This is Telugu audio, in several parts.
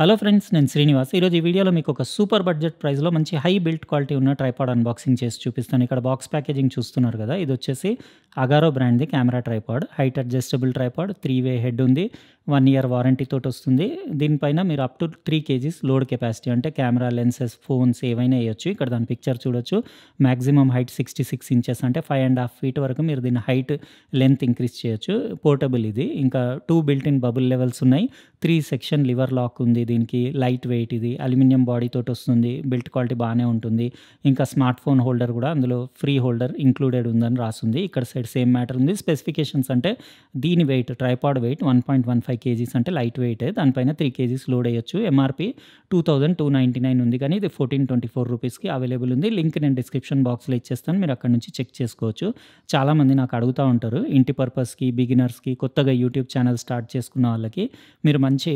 హలో ఫ్రెండ్స్ నేను శ్రీనివాస్ ఈరోజు ఈ వీడియోలో మీకు ఒక సూపర్ బడ్జెట్ ప్రైస్లో మంచి హై బిల్ట్ క్వాలిటీ ఉన్న ట్రైపాడ్ అన్బాక్సింగ్ చేసి చూపిస్తాను ఇక్కడ బాక్స్ ప్యాకేజింగ్ చూస్తున్నారు కదా ఇది వచ్చేసి అగారో బ్రాండ్ది camera tripod height adjustable tripod three way head ఉంది వన్ ఇయర్ వారంటీ తోటి వస్తుంది దీనిపైన మీరు up to three kgs load capacity అంటే కెమెరా లెన్సెస్ ఫోన్స్ ఏవైనా వేయొచ్చు ఇక్కడ దాని పిక్చర్ చూడొచ్చు maximum height sixty six inches అంటే ఫైవ్ అండ్ హాఫ్ ఫీట్ వరకు మీరు దీని హైట్ లెంత్ ఇంక్రీజ్ చేయొచ్చు పోర్టబుల్ ఇది ఇంకా two built in bubble levels ఉన్నాయి త్రీ సెక్షన్ లివర్ లాక్ ఉంది దీనికి లైట్ వెయిట్ ఇది అల్యూమినియం బాడీ తోటి వస్తుంది బిల్ట్ క్వాలిటీ బాగానే ఉంటుంది ఇంకా స్మార్ట్ ఫోన్ హోల్డర్ కూడా అందులో ఫ్రీ హోల్డర్ ఇంక్లూడెడ్ ఉందని రాసింది ఇక్కడ సైడ్ సేమ్ మ్యాటర్ ఉంది స్పెసిఫికేషన్స్ అంటే దీని weight tripod weight one point one five five kgs అంటే లైట్ వెయిట్ దానిపైన త్రీ కేజీస్ లోడ్ అయ్యొచ్చు MRP two thousand two ninety nine ఉంది కానీ ఇది ఫోర్టీన్ ట్వంటీ ఫోర్ రూపీస్కి అవైలబుల్ ఉంది లింక్ నేను డిస్క్రిప్షన్ బాక్స్లో ఇచ్చేస్తాను మీరు అక్కడ నుంచి చెక్ చేసుకోవచ్చు చాలామంది నాకు అడుగుతూ ఉంటారు ఇంటి పర్పస్కి బిగినర్స్కి కొత్తగా యూట్యూబ్ ఛానల్ స్టార్ట్ చేసుకున్న వాళ్ళకి మీరు మంచి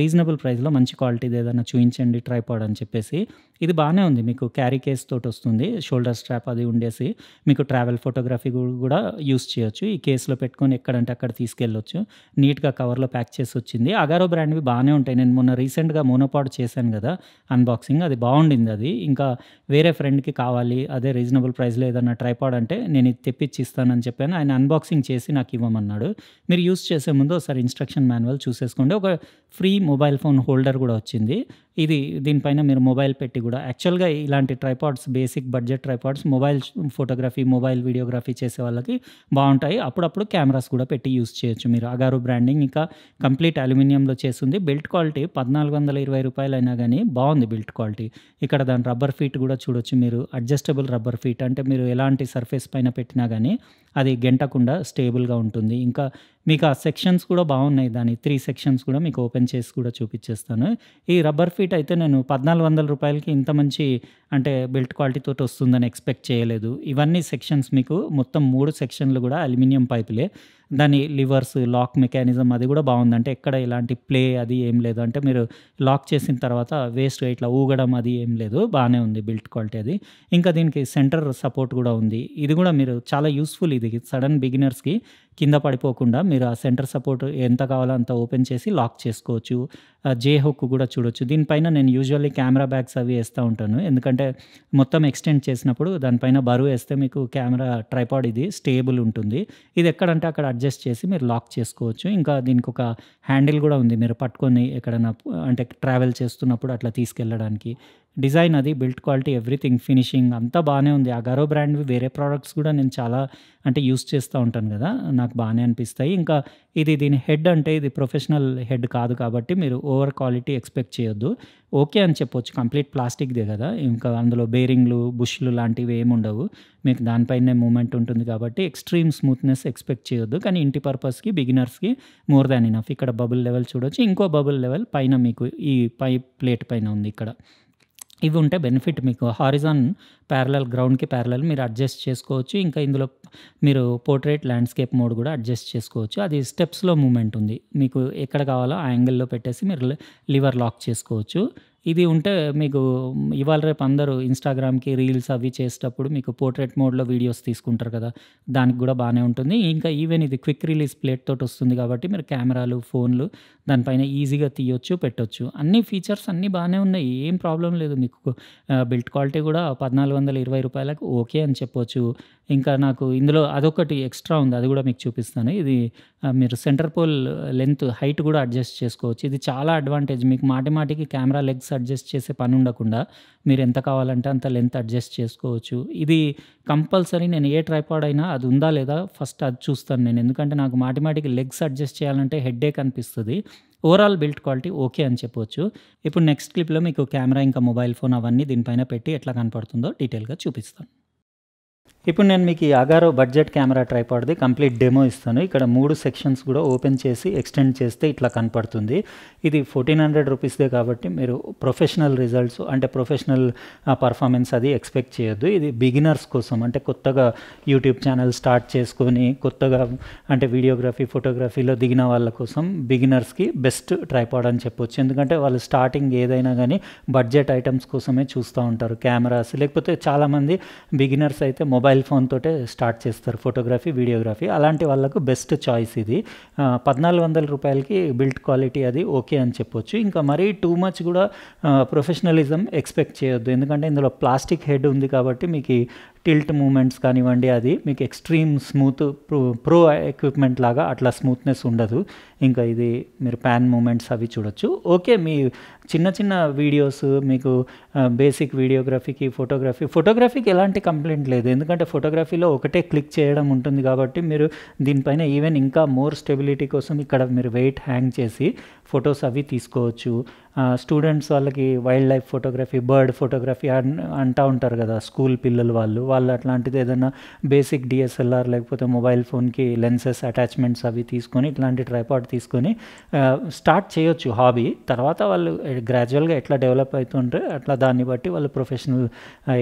రీజనబుల్ ప్రైస్లో మంచి క్వాలిటీది ఏదైనా చూపించండి ట్రైపాడ్ అని చెప్పేసి ఇది బాగానే ఉంది మీకు క్యారీ కేస్ తోటి వస్తుంది షోల్డర్ స్ట్రాప్ అది ఉండేసి మీకు ట్రావెల్ ఫోటోగ్రఫీ కూడా యూస్ చేయొచ్చు ఈ కేసులో పెట్టుకొని ఎక్కడంటే అక్కడ తీసుకెళ్ళొచ్చు నీట్గా కవర్లో ప్యాక్ ప్యాక్ చేసి వచ్చింది అగారో బ్రాండ్వి బాగానే ఉంటాయి నేను మొన్న రీసెంట్గా మోనోపాడ్ చేశాను కదా అన్బాక్సింగ్ అది బాగుండింది అది ఇంకా వేరే ఫ్రెండ్కి కావాలి అదే రీజనబుల్ ప్రైస్లో ఏదన్నా ట్రైపాడ్ అంటే నేను ఇది తెప్పించి ఇస్తానని చెప్పాను ఆయన అన్బాక్సింగ్ చేసి నాకు ఇవ్వమన్నాడు మీరు యూస్ చేసే ముందు ఒకసారి ఇన్స్ట్రక్షన్ మాన్యువల్ చూసేసుకోండి ఒక ఫ్రీ మొబైల్ ఫోన్ హోల్డర్ కూడా వచ్చింది ఇది దీనిపైన మీరు మొబైల్ పెట్టి కూడా యాక్చువల్గా ఇలాంటి tripods basic budget tripods mobile photography mobile videography చేసే వాళ్ళకి బాగుంటాయి అప్పుడప్పుడు కెమెరాస్ కూడా పెట్టి యూస్ చేయొచ్చు మీరు అగారు బ్రాండింగ్ ఇంకా కంప్లీట్ అల్యూమినియంలో చేస్తుంది బిల్ట్ క్వాలిటీ పద్నాలుగు వందల ఇరవై రూపాయలైనా కానీ బాగుంది బిల్ట్ క్వాలిటీ ఇక్కడ దాని రబ్బర్ ఫీట్ కూడా చూడొచ్చు మీరు అడ్జస్టబుల్ రబ్బర్ ఫీట్ అంటే మీరు ఎలాంటి సర్ఫేస్ పైన పెట్టినా కానీ అది గెంటకుండా స్టేబుల్గా ఉంటుంది ఇంకా మీకు ఆ సెక్షన్స్ కూడా బాగున్నాయి దాని త్రీ సెక్షన్స్ కూడా మీకు ఓపెన్ చేసి కూడా చూపించేస్తాను ఈ రబ్బర్ ఫీట్ అయితే నేను పద్నాలుగు వందల రూపాయలకి ఇంత మంచి అంటే బిల్ట్ క్వాలిటీతో వస్తుందని ఎక్స్పెక్ట్ చేయలేదు ఇవన్నీ సెక్షన్స్ మీకు మొత్తం మూడు సెక్షన్లు కూడా అల్యూమినియం పైపులే దాని లివర్స్ లాక్ మెకానిజం అది కూడా బాగుంది అంటే ఎక్కడ ఇలాంటి ప్లే అది ఏం లేదు అంటే మీరు లాక్ చేసిన తర్వాత వేస్ట్ ఇట్లా ఊగడం అది ఏం లేదు బాగానే ఉంది బిల్ట్ క్వాలిటీ అది ఇంకా దీనికి సెంటర్ సపోర్ట్ కూడా ఉంది ఇది కూడా మీరు చాలా యూస్ఫుల్ ఇది సడన్ బిగినర్స్కి కింద పడిపోకుండా మీరు ఆ సెంటర్ సపోర్ట్ ఎంత కావాలో అంత ఓపెన్ చేసి లాక్ చేసుకోవచ్చు జే హుక్ కూడా చూడొచ్చు దీనిపైన నేను యూజువల్లీ కెమెరా బ్యాగ్స్ అవి వేస్తూ ఉంటాను ఎందుకంటే మొత్తం ఎక్స్టెండ్ చేసినప్పుడు దానిపైన బరువు వేస్తే మీకు కెమెరా ట్రైపాడ్ ఇది స్టేబుల్ ఉంటుంది ఇది ఎక్కడంటే అక్కడ అడ్జస్ట్ చేసి మీరు లాక్ చేసుకోవచ్చు ఇంకా దీనికి ఒక హ్యాండిల్ కూడా ఉంది మీరు పట్టుకొని ఎక్కడైనా అంటే ట్రావెల్ చేస్తున్నప్పుడు అట్లా తీసుకెళ్ళడానికి డిజైన్ అది బిల్ట్ క్వాలిటీ ఎవ్రీథింగ్ ఫినిషింగ్ అంతా బాగానే ఉంది గరో బ్రాండ్వి వేరే ప్రోడక్ట్స్ కూడా నేను చాలా అంటే యూస్ చేస్తూ ఉంటాను కదా నాకు బాగానే అనిపిస్తాయి ఇంకా ఇది దీని హెడ్ అంటే ఇది ప్రొఫెషనల్ హెడ్ కాదు కాబట్టి మీరు ఓవర్ క్వాలిటీ ఎక్స్పెక్ట్ చేయొద్దు ఓకే అని చెప్పొచ్చు కంప్లీట్ ప్లాస్టిక్దే కదా ఇంకా అందులో బేరింగ్లు బుష్లు లాంటివి ఏమి ఉండవు మీకు దానిపైనే మూమెంట్ ఉంటుంది కాబట్టి ఎక్స్ట్రీమ్ స్మూత్నెస్ ఎక్స్పెక్ట్ చేయొద్దు కానీ ఇంటి పర్పస్కి బిగినర్స్కి మోర్ దాన్ ఇనఫ్ ఇక్కడ బబుల్ లెవెల్ చూడొచ్చు ఇంకో బబుల్ లెవెల్ పైన మీకు ఈ పై ప్లేట్ పైన ఉంది ఇక్కడ ఇవి ఉంటే బెనిఫిట్ మీకు హారిజాన్ ప్యారలల్ గ్రౌండ్కి ప్యారలల్ మీరు అడ్జస్ట్ చేసుకోవచ్చు ఇంకా ఇందులో మీరు పోర్ట్రేట్ ల్యాండ్స్కేప్ మోడ్ కూడా అడ్జస్ట్ చేసుకోవచ్చు అది స్టెప్స్లో మూమెంట్ ఉంది మీకు ఎక్కడ కావాలో ఆ యాంగిల్లో పెట్టేసి మీరు లివర్ లాక్ చేసుకోవచ్చు ఇది ఉంటే మీకు ఇవాళ రేపు అందరూ ఇన్స్టాగ్రామ్కి రీల్స్ అవి చేసేటప్పుడు మీకు పోర్ట్రేట్ మోడ్లో వీడియోస్ తీసుకుంటారు కదా దానికి కూడా బాగానే ఉంటుంది ఇంకా ఈవెన్ ఇది క్విక్ రిలీజ్ ప్లేట్ తోటి వస్తుంది కాబట్టి మీరు కెమెరాలు ఫోన్లు దానిపైన ఈజీగా తీయొచ్చు పెట్టొచ్చు అన్ని ఫీచర్స్ అన్నీ బాగానే ఉన్నాయి ఏం ప్రాబ్లం లేదు మీకు బిల్ట్ క్వాలిటీ కూడా పద్నాలుగు వందల ఇరవై రూపాయలకు ఓకే అని చెప్పొచ్చు ఇంకా నాకు ఇందులో అదొకటి ఎక్స్ట్రా ఉంది అది కూడా మీకు చూపిస్తాను ఇది మీరు సెంటర్ పోల్ లెంత్ హైట్ కూడా అడ్జస్ట్ చేసుకోవచ్చు ఇది చాలా అడ్వాంటేజ్ మీకు మాటి మాటికి కెమెరా లెగ్స్ అడ్జస్ట్ చేసే పని ఉండకుండా మీరు ఎంత కావాలంటే అంత లెంత్ అడ్జస్ట్ చేసుకోవచ్చు ఇది కంపల్సరీ నేను ఏ ట్రైపాడ్ అయినా అది ఉందా లేదా ఫస్ట్ అది చూస్తాను నేను ఎందుకంటే నాకు మాటి మాటికి లెగ్స్ అడ్జస్ట్ చేయాలంటే హెడ్ఏక్ అనిపిస్తుంది ఓవరాల్ బిల్ట్ క్వాలిటీ ఓకే అని చెప్పవచ్చు ఇప్పుడు నెక్స్ట్ క్లిప్లో మీకు కెమెరా ఇంకా మొబైల్ ఫోన్ అవన్నీ దీనిపైన పెట్టి ఎట్లా కనపడుతుందో డీటెయిల్గా చూపిస్తాను ఇప్పుడు నేను మీకు ఈ అగారో బడ్జెట్ కెమెరా ట్రైపాడ్ది కంప్లీట్ డెమో ఇస్తాను ఇక్కడ మూడు సెక్షన్స్ కూడా ఓపెన్ చేసి ఎక్స్టెండ్ చేస్తే ఇట్లా కనపడుతుంది ఇది ఫోర్టీన్ హండ్రెడ్ రూపీస్దే కాబట్టి మీరు ప్రొఫెషనల్ రిజల్ట్స్ అంటే ప్రొఫెషనల్ పర్ఫార్మెన్స్ అది ఎక్స్పెక్ట్ చేయొద్దు ఇది బిగినర్స్ కోసం అంటే కొత్తగా యూట్యూబ్ ఛానల్ స్టార్ట్ చేసుకొని కొత్తగా అంటే వీడియోగ్రఫీ ఫోటోగ్రఫీలో దిగిన వాళ్ళ కోసం బిగినర్స్కి బెస్ట్ ట్రైపాడ్ అని చెప్పొచ్చు ఎందుకంటే వాళ్ళు స్టార్టింగ్ ఏదైనా కానీ బడ్జెట్ ఐటమ్స్ కోసమే చూస్తూ ఉంటారు కెమెరాస్ లేకపోతే చాలామంది బిగినర్స్ అయితే మొబైల్ మొబైల్ ఫోన్ తోటే స్టార్ట్ చేస్తారు ఫోటోగ్రఫీ వీడియోగ్రఫీ అలాంటి వాళ్ళకు బెస్ట్ చాయిస్ ఇది పద్నాలుగు వందల రూపాయలకి బిల్ట్ క్వాలిటీ అది ఓకే అని చెప్పొచ్చు ఇంకా మరీ టూ మచ్ కూడా ప్రొఫెషనలిజం ఎక్స్పెక్ట్ చేయొద్దు ఎందుకంటే ఇందులో ప్లాస్టిక్ హెడ్ ఉంది కాబట్టి మీకు టిల్ట్ మూమెంట్స్ కానివ్వండి అది మీకు extreme smooth pro pro equipment లాగా అట్లా స్మూత్నెస్ ఉండదు ఇంకా ఇది మీరు ప్యాన్ మూమెంట్స్ అవి చూడొచ్చు ఓకే మీ చిన్న చిన్న వీడియోస్ మీకు బేసిక్ వీడియోగ్రఫీకి ఫోటోగ్రఫీ ఫోటోగ్రఫీకి ఎలాంటి కంప్లైంట్ లేదు ఎందుకంటే ఫోటోగ్రఫీలో ఒకటే క్లిక్ చేయడం ఉంటుంది కాబట్టి మీరు దీనిపైన ఈవెన్ ఇంకా మోర్ స్టెబిలిటీ కోసం ఇక్కడ మీరు వెయిట్ హ్యాంగ్ చేసి ఫొటోస్ అవి తీసుకోవచ్చు స్టూడెంట్స్ వాళ్ళకి wild life photography bird photography అంటూ ఉంటారు కదా స్కూల్ పిల్లలు వాళ్ళు వాళ్ళు అట్లాంటిది ఏదైనా బేసిక్ డిఎస్ఎల్ఆర్ లేకపోతే మొబైల్ ఫోన్కి లెన్సెస్ అటాచ్మెంట్స్ అవి తీసుకొని ఇట్లాంటి ట్రైపాట్ తీసుకొని స్టార్ట్ చేయొచ్చు హాబీ తర్వాత వాళ్ళు గ్రాడ్యువల్గా ఎట్లా డెవలప్ అవుతుంటే అట్లా దాన్ని బట్టి వాళ్ళు ప్రొఫెషనల్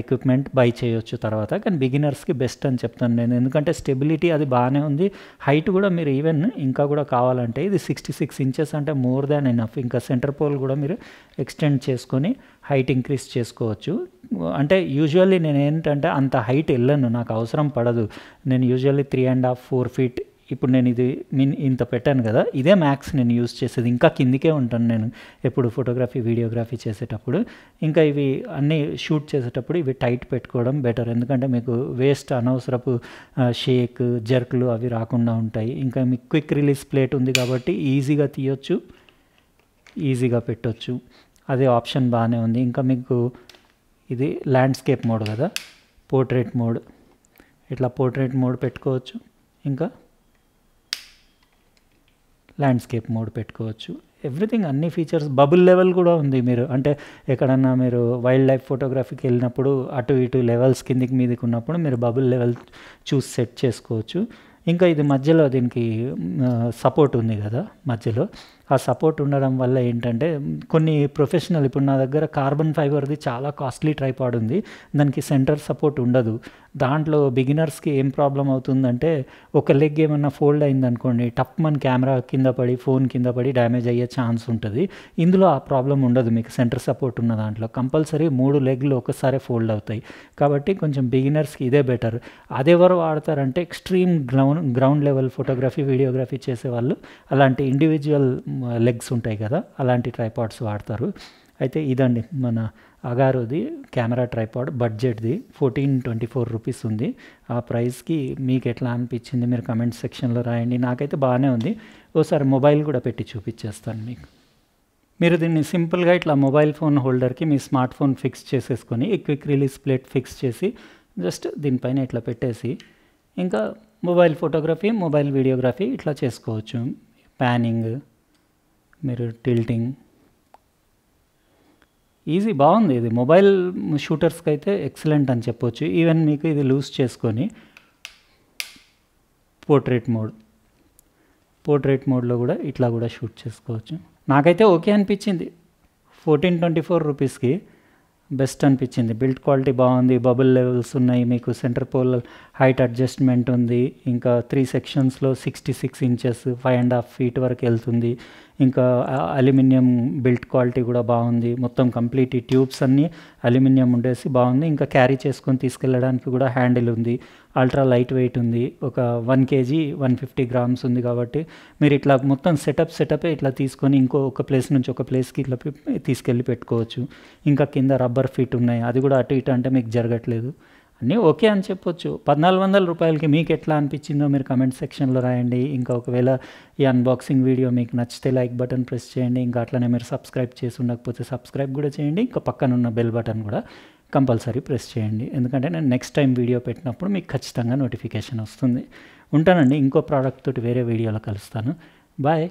ఎక్విప్మెంట్ బై చేయొచ్చు తర్వాత కానీ బిగినర్స్కి బెస్ట్ అని చెప్తాను నేను ఎందుకంటే స్టెబిలిటీ అది బాగానే ఉంది హైట్ కూడా మీరు ఈవెన్ ఇంకా కూడా కావాలంటే ఇది సిక్స్టీ సిక్స్ ఇంచెస్ అంటే మోర్ దాన్ ఎనఫ్ ఇంకా సెంటర్ పోల్ కూడా మీరు మీరు ఎక్స్టెండ్ చేసుకొని హైట్ ఇంక్రీస్ చేసుకోవచ్చు అంటే యూజువల్లీ నేను ఏంటంటే అంత హైట్ వెళ్ళను నాకు అవసరం పడదు నేను usually three and half four feet ఇప్పుడు నేను ఇది మీన్ ఇంత పెట్టాను కదా ఇదే మ్యాక్స్ నేను యూజ్ చేసేది ఇంకా కిందికే ఉంటాను నేను ఎప్పుడు ఫోటోగ్రఫీ వీడియోగ్రఫీ చేసేటప్పుడు ఇంకా ఇవి అన్నీ షూట్ చేసేటప్పుడు ఇవి టైట్ పెట్టుకోవడం బెటర్ ఎందుకంటే మీకు వేస్ట్ అనవసరపు షేక్ జర్క్లు అవి రాకుండా ఉంటాయి ఇంకా మీకు క్విక్ రిలీజ్ ప్లేట్ ఉంది కాబట్టి ఈజీగా తీయొచ్చు ఈజీగా పెట్టొచ్చు అదే ఆప్షన్ బాగానే ఉంది ఇంకా మీకు ఇది ల్యాండ్స్కేప్ మోడ్ కదా పోర్ట్రేట్ మోడ్ ఇట్లా పోర్ట్రేట్ మోడ్ పెట్టుకోవచ్చు ఇంకా ల్యాండ్స్కేప్ మోడ్ పెట్టుకోవచ్చు ఎవ్రీథింగ్ అన్ని ఫీచర్స్ బబుల్ లెవెల్ కూడా ఉంది మీరు అంటే ఎక్కడన్నా మీరు వైల్డ్ లైఫ్ ఫోటోగ్రఫీకి వెళ్ళినప్పుడు అటు ఇటు లెవెల్స్ కిందికి మీదకి ఉన్నప్పుడు మీరు బబుల్ లెవెల్ చూసి సెట్ చేసుకోవచ్చు ఇంకా ఇది మధ్యలో దీనికి సపోర్ట్ ఉంది కదా మధ్యలో ఆ సపోర్ట్ ఉండడం వల్ల ఏంటంటే కొన్ని ప్రొఫెషనల్ ఇప్పుడు నా దగ్గర కార్బన్ ఫైబర్ది చాలా కాస్ట్లీ ట్రైపాడ్ ఉంది దానికి సెంటర్ సపోర్ట్ ఉండదు దాంట్లో బిగినర్స్కి ఏం ప్రాబ్లం అవుతుందంటే ఒక లెగ్ ఏమన్నా ఫోల్డ్ అయిందనుకోండి టప్ మన కెమెరా కింద పడి ఫోన్ కింద పడి డ్యామేజ్ అయ్యే ఛాన్స్ ఉంటుంది ఇందులో ఆ ప్రాబ్లం ఉండదు మీకు సెంటర్ సపోర్ట్ ఉన్న దాంట్లో కంపల్సరీ మూడు లెగ్లు ఒకసారి ఫోల్డ్ అవుతాయి కాబట్టి కొంచెం బిగినర్స్కి ఇదే బెటర్ అదెవరు వాడతారంటే extreme ground ground level photography videography చేసే వాళ్ళు అలాంటి ఇండివిజువల్ లెగ్స్ ఉంటాయి కదా అలాంటి ట్రైపాడ్స్ వాడతారు అయితే ఇదండి మన అగారోది కెమెరా ట్రైపాడ్ బడ్జెట్ది ఫోర్టీన్ ట్వంటీ ఫోర్ రూపీస్ ఉంది ఆ ప్రైస్కి మీకు ఎట్లా అనిపించింది మీరు కమెంట్ సెక్షన్లో రాయండి నాకైతే బాగానే ఉంది ఓసారి మొబైల్ కూడా పెట్టి చూపించేస్తాను మీకు మీరు దీన్ని సింపుల్గా ఇట్లా మొబైల్ ఫోన్ హోల్డర్కి మీ స్మార్ట్ ఫోన్ ఫిక్స్ చేసేసుకొని క్విక్ రిలీజ్ ప్లేట్ ఫిక్స్ చేసి జస్ట్ దీనిపైన ఇట్లా పెట్టేసి ఇంకా మొబైల్ ఫోటోగ్రఫీ మొబైల్ వీడియోగ్రఫీ ఇట్లా చేసుకోవచ్చు ప్యానింగ్ మీరు టిల్టింగ్ ఈజీ బాగుంది ఇది మొబైల్ షూటర్స్కి అయితే ఎక్సలెంట్ అని చెప్పొచ్చు ఈవెన్ మీకు ఇది లూజ్ చేసుకొని పోర్ట్రేట్ మోడ్ పోర్ట్రేట్ మోడ్లో కూడా ఇట్లా కూడా షూట్ చేసుకోవచ్చు నాకైతే ఓకే అనిపించింది ఫోర్టీన్ ట్వంటీ ఫోర్ రూపీస్కి బెస్ట్ అనిపించింది బిల్డ్ క్వాలిటీ బాగుంది బబుల్ లెవెల్స్ ఉన్నాయి మీకు సెంటర్ పోల్ హైట్ అడ్జస్ట్మెంట్ ఉంది ఇంకా త్రీ సెక్షన్స్లో sixty six inches five and half feet వరకు వెళ్తుంది ఇంకా అల్యూమినియం బిల్ట్ క్వాలిటీ కూడా బాగుంది మొత్తం కంప్లీట్ ఈ ట్యూబ్స్ అన్నీ అల్యూమినియం ఉండేసి బాగుంది ఇంకా క్యారీ చేసుకొని తీసుకెళ్ళడానికి కూడా హ్యాండిల్ ఉంది అల్ట్రా లైట్ వెయిట్ ఉంది ఒక one kg one fifty grams ఉంది కాబట్టి మీరు ఇట్లా మొత్తం సెటప్ సెటపే ఇట్లా తీసుకొని ఇంకో ఒక ప్లేస్ నుంచి ఒక ప్లేస్కి ఇట్లా తీసుకెళ్ళి పెట్టుకోవచ్చు ఇంకా కింద రబ్బర్ ఫిట్ ఉన్నాయి అది కూడా అటు ఇటు అంటే మీకు జరగట్లేదు అన్నీ ఓకే అని చెప్పొచ్చు పద్నాలుగు వందల రూపాయలకి మీకు ఎట్లా అనిపించిందో మీరు కమెంట్ సెక్షన్లో రాయండి ఇంకా ఒకవేళ ఈ అన్బాక్సింగ్ వీడియో మీకు నచ్చితే లైక్ బటన్ ప్రెస్ చేయండి ఇంకా అట్లనే మీరు సబ్స్క్రైబ్ చేసి ఉండకపోతే సబ్స్క్రైబ్ కూడా చేయండి ఇంకా పక్కన ఉన్న బెల్ బటన్ కూడా కంపల్సరీ ప్రెస్ చేయండి ఎందుకంటే నేను నెక్స్ట్ టైం వీడియో పెట్టినప్పుడు మీకు ఖచ్చితంగా నోటిఫికేషన్ వస్తుంది ఉంటానండి ఇంకో ప్రోడక్ట్ తోటి వేరే వీడియోలో కలుస్తాను బాయ్